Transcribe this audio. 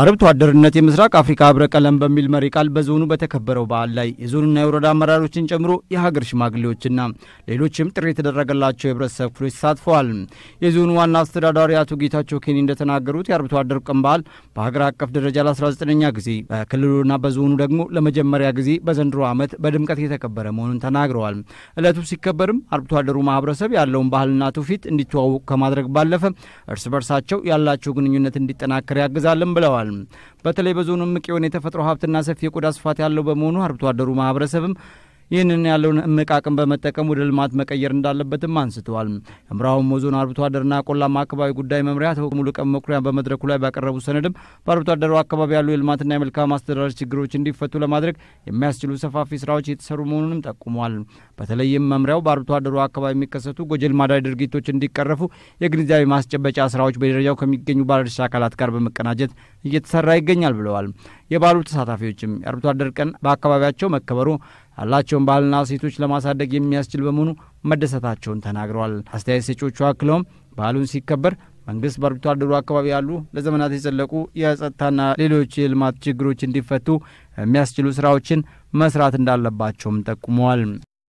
አርብቶ አደርነት የምስራቅ አፍሪካ ህብረ ቀለም በሚል መሪ ቃል በዞኑ በተከበረው በዓል ላይ የዞኑና የወረዳ አመራሮችን ጨምሮ የሀገር ሽማግሌዎችና ሌሎችም ጥሪ የተደረገላቸው የህብረተሰብ ክፍሎች ተሳትፈዋል። የዞኑ ዋና አስተዳዳሪ አቶ ጌታቸው ኬኒ እንደተናገሩት የአርብቶ አደር ቀን በዓል በሀገር አቀፍ ደረጃ ለ19ኛ ጊዜ በክልሉና በዞኑ ደግሞ ለመጀመሪያ ጊዜ በዘንድሮ ዓመት በድምቀት የተከበረ መሆኑን ተናግረዋል። እለቱ ሲከበርም አርብቶ አደሩ ማህበረሰብ ያለውን ባህልና ትውፊት እንዲተዋወቁ ከማድረግ ባለፈ እርስ በርሳቸው ያላቸው ግንኙነት እንዲጠናከር ያግዛልን ብለዋል። ተናግረዋል። በተለይ በዞኑ ምቅ የሆነ የተፈጥሮ ሀብትና ሰፊ የቆዳ ስፋት ያለው በመሆኑ አርብቶ አደሩ ማህበረሰብም ይህንን ያለውን እምቅ አቅም በመጠቀም ወደ ልማት መቀየር እንዳለበትም አንስተዋል። የምዕራብ ዞን አርብቶ አደርና ቆላማ አካባቢ ጉዳይ መምሪያ ተወቅ ሙሉቀን መኩሪያ በመድረኩ ላይ ባቀረቡ ሰነድም በአርብቶ አደሩ አካባቢ ያሉ የልማትና የመልካም አስተዳደር ችግሮች እንዲፈቱ ለማድረግ የሚያስችሉ ሰፋፊ ስራዎች የተሰሩ መሆኑንም ጠቁሟል። በተለይም መምሪያው በአርብቶ አደሩ አካባቢ የሚከሰቱ ጎጂ ልማዳዊ ድርጊቶች እንዲቀረፉ የግንዛቤ ማስጨበጫ ስራዎች በደረጃው ከሚገኙ ባለድርሻ አካላት ጋር በመቀናጀት እየተሰራ ይገኛል ብለዋል። የባሉ ተሳታፊዎችም የአርብቶ አደር ቀን በአካባቢያቸው መከበሩ ያላቸውን ባህልና ሴቶች ለማሳደግ የሚያስችል በመሆኑ መደሰታቸውን ተናግረዋል። አስተያየት ሰጪዎቹ አክለውም ባህሉን ሲከበር መንግስት በአርብቶ አደሩ አካባቢ ያሉ ለዘመናት የዘለቁ የጸጥታና ሌሎች የልማት ችግሮች እንዲፈቱ የሚያስችሉ ስራዎችን መስራት እንዳለባቸውም ጠቁመዋል።